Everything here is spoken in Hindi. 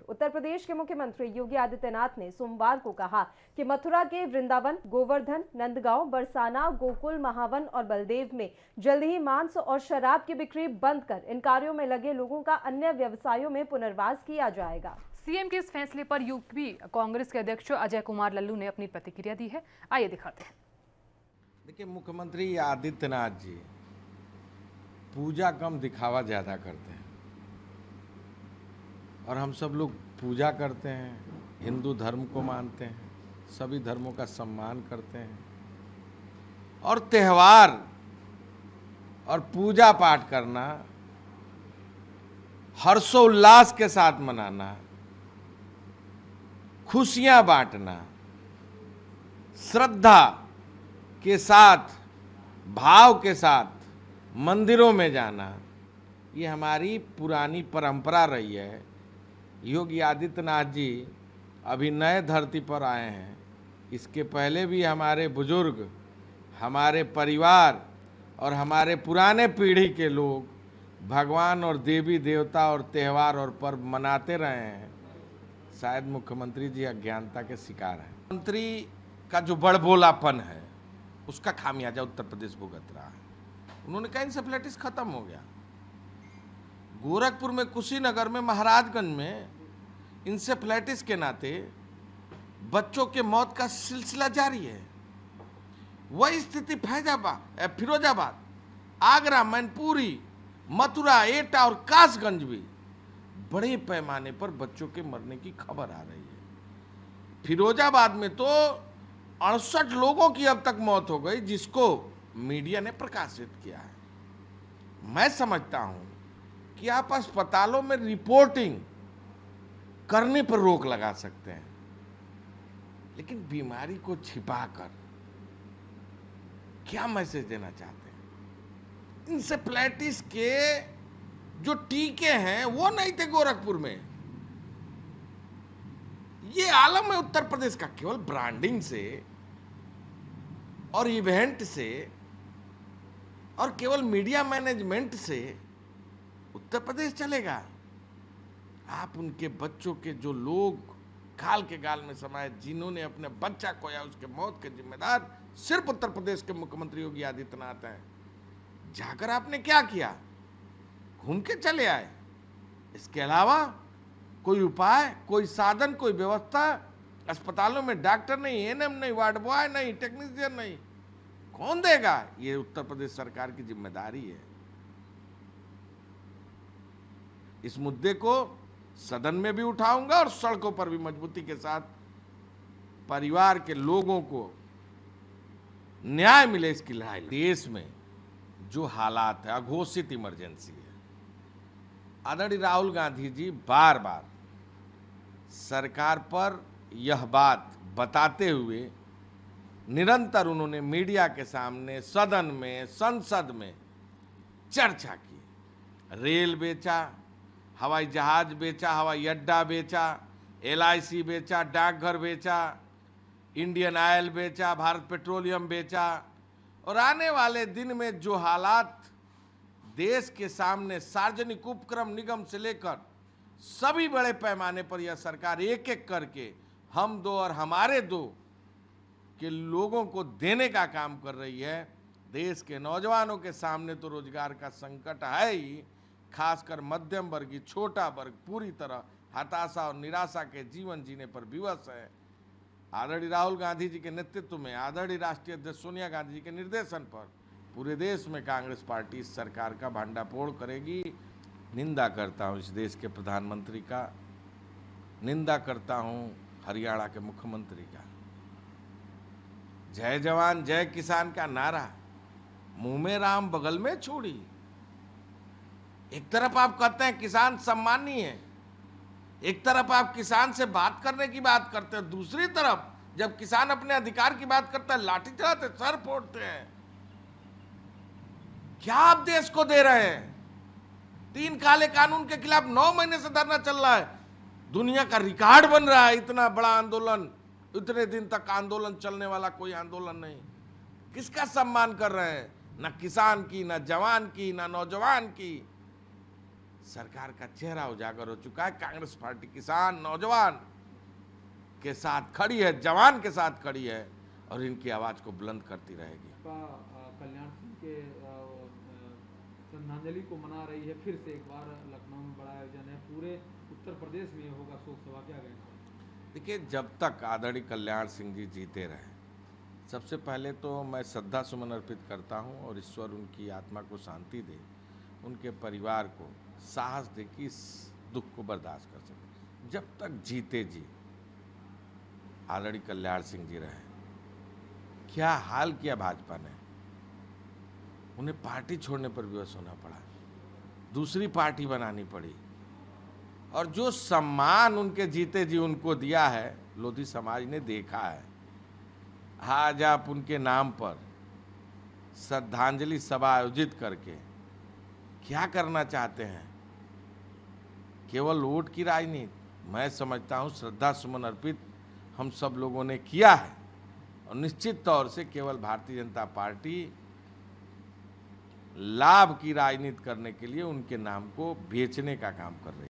ओर उत्तर प्रदेश के मुख्यमंत्री योगी आदित्यनाथ ने सोमवार को कहा कि मथुरा के वृंदावन गोवर्धन नंदगांव बरसाना गोकुल महावन और बलदेव में जल्द ही मांस और शराब की बिक्री बंद कर इन कार्यों में लगे लोगों का अन्य व्यवसायों में पुनर्वास किया जाएगा सीएम के इस फैसले पर यूपी कांग्रेस के अध्यक्ष अजय कुमार लल्लू ने अपनी प्रतिक्रिया दी है आइए दिखाते हैं देखिए मुख्यमंत्री आदित्यनाथ जी पूजा कम दिखावा ज़्यादा करते हैं और हम सब लोग पूजा करते हैं हिंदू धर्म को मानते हैं सभी धर्मों का सम्मान करते हैं और त्यौहार और पूजा पाठ करना हर्षोल्लास के साथ मनाना खुशियां बांटना श्रद्धा के साथ भाव के साथ मंदिरों में जाना ये हमारी पुरानी परंपरा रही है योगी आदित्यनाथ जी अभी नए धरती पर आए हैं इसके पहले भी हमारे बुजुर्ग हमारे परिवार और हमारे पुराने पीढ़ी के लोग भगवान और देवी देवता और त्यौहार और पर्व मनाते रहे हैं शायद मुख्यमंत्री जी अज्ञानता के शिकार हैं मंत्री का जो बड़बोलापन है उसका खामियाजा उत्तर प्रदेश भुगत रहा है उन्होंने कहा इंसेफ्लाइटिस खत्म हो गया गोरखपुर में कुशीनगर में महाराजगंज में इंसेफ्लाइटिस के नाते बच्चों के मौत का सिलसिला जारी है वही स्थिति फैजाबाद फिरोजाबाद आगरा मैनपुरी मथुरा एटा और कासगंज भी बड़े पैमाने पर बच्चों के मरने की खबर आ रही है फिरोजाबाद में तो अड़सठ लोगों की अब तक मौत हो गई जिसको मीडिया ने प्रकाशित किया है मैं समझता हूं कि आप अस्पतालों में रिपोर्टिंग करने पर रोक लगा सकते हैं लेकिन बीमारी को छिपा कर क्या मैसेज देना चाहते हैं इंसेप्लाइटिस के जो टीके हैं वो नहीं थे गोरखपुर में ये आलम है उत्तर प्रदेश का केवल ब्रांडिंग से और इवेंट से और केवल मीडिया मैनेजमेंट से उत्तर प्रदेश चलेगा आप उनके बच्चों के जो लोग काल के गाल में समाये जिन्होंने अपने बच्चा खोया उसके मौत के जिम्मेदार सिर्फ उत्तर प्रदेश के मुख्यमंत्री योगी आदित्यनाथ हैं जाकर आपने क्या किया घूम के चले आए इसके अलावा कोई उपाय कोई साधन कोई व्यवस्था अस्पतालों में डॉक्टर नहीं एन एम नहीं वार्ड बॉय नहीं टेक्नीशियन नहीं कौन देगा ये उत्तर प्रदेश सरकार की जिम्मेदारी है इस मुद्दे को सदन में भी उठाऊंगा और सड़कों पर भी मजबूती के साथ परिवार के लोगों को न्याय मिले इसकी लड़ाई देश में जो हालात है अघोषित इमरजेंसी है आदरणीय राहुल गांधी जी बार बार सरकार पर यह बात बताते हुए निरंतर उन्होंने मीडिया के सामने सदन में संसद में चर्चा की रेल बेचा हवाई जहाज बेचा हवाई अड्डा बेचा एल बेचा डाकघर बेचा इंडियन ऑयल बेचा भारत पेट्रोलियम बेचा और आने वाले दिन में जो हालात देश के सामने सार्वजनिक उपक्रम निगम से लेकर सभी बड़े पैमाने पर यह सरकार एक एक करके हम दो और हमारे दो के लोगों को देने का काम कर रही है देश के नौजवानों के सामने तो रोजगार का संकट है ही खासकर मध्यम वर्गीय छोटा वर्ग पूरी तरह हताशा और निराशा के जीवन जीने पर विवश है आदरणीय राहुल गांधी जी के नेतृत्व में आदरणीय राष्ट्रीय अध्यक्ष सोनिया गांधी जी के निर्देशन पर पूरे देश में कांग्रेस पार्टी इस सरकार का भंडाफोड़ करेगी निंदा करता हूँ इस देश के प्रधानमंत्री का निंदा करता हूँ हरियाणा के मुख्यमंत्री का जय जवान जय किसान का नारा मुंह में राम बगल में छोड़ी एक तरफ आप कहते हैं किसान सम्माननीय है एक तरफ आप किसान से बात करने की बात करते हैं दूसरी तरफ जब किसान अपने अधिकार की बात करता है लाठी चलाते सर फोड़ते हैं क्या आप देश को दे रहे हैं तीन काले कानून के खिलाफ नौ महीने से धरना चल रहा है दुनिया का रिकॉर्ड बन रहा है इतना बड़ा आंदोलन इतने दिन तक आंदोलन चलने वाला कोई आंदोलन नहीं किसका सम्मान कर रहे हैं ना किसान की ना जवान की ना नौजवान की सरकार का चेहरा उजागर हो चुका है कांग्रेस पार्टी किसान नौजवान के साथ खड़ी है जवान के साथ खड़ी है और इनकी आवाज़ को बुलंद करती रहेगी कल्याण सिंह के श्रद्धांजलि को मना रही है फिर से एक बार लखनऊ में बड़ा आयोजन है पूरे उत्तर प्रदेश में होगा शोक सभा क्या कहना देखिए जब तक आदरणीय कल्याण सिंह जी जीते रहे सबसे पहले तो मैं श्रद्धा सुमन अर्पित करता हूँ और ईश्वर उनकी आत्मा को शांति दे उनके परिवार को साहस दे कि इस दुख को बर्दाश्त कर सके जब तक जीते जी ऑलरेडी कल्याण सिंह जी रहे क्या हाल किया भाजपा ने उन्हें पार्टी छोड़ने पर विवश होना पड़ा दूसरी पार्टी बनानी पड़ी और जो सम्मान उनके जीते जी उनको दिया है लोधी समाज ने देखा है आज आप उनके नाम पर श्रद्धांजलि सभा आयोजित करके क्या करना चाहते हैं केवल वोट की राजनीति मैं समझता हूं श्रद्धा सुमन अर्पित हम सब लोगों ने किया है और निश्चित तौर से केवल भारतीय जनता पार्टी लाभ की राजनीति करने के लिए उनके नाम को बेचने का काम कर रही है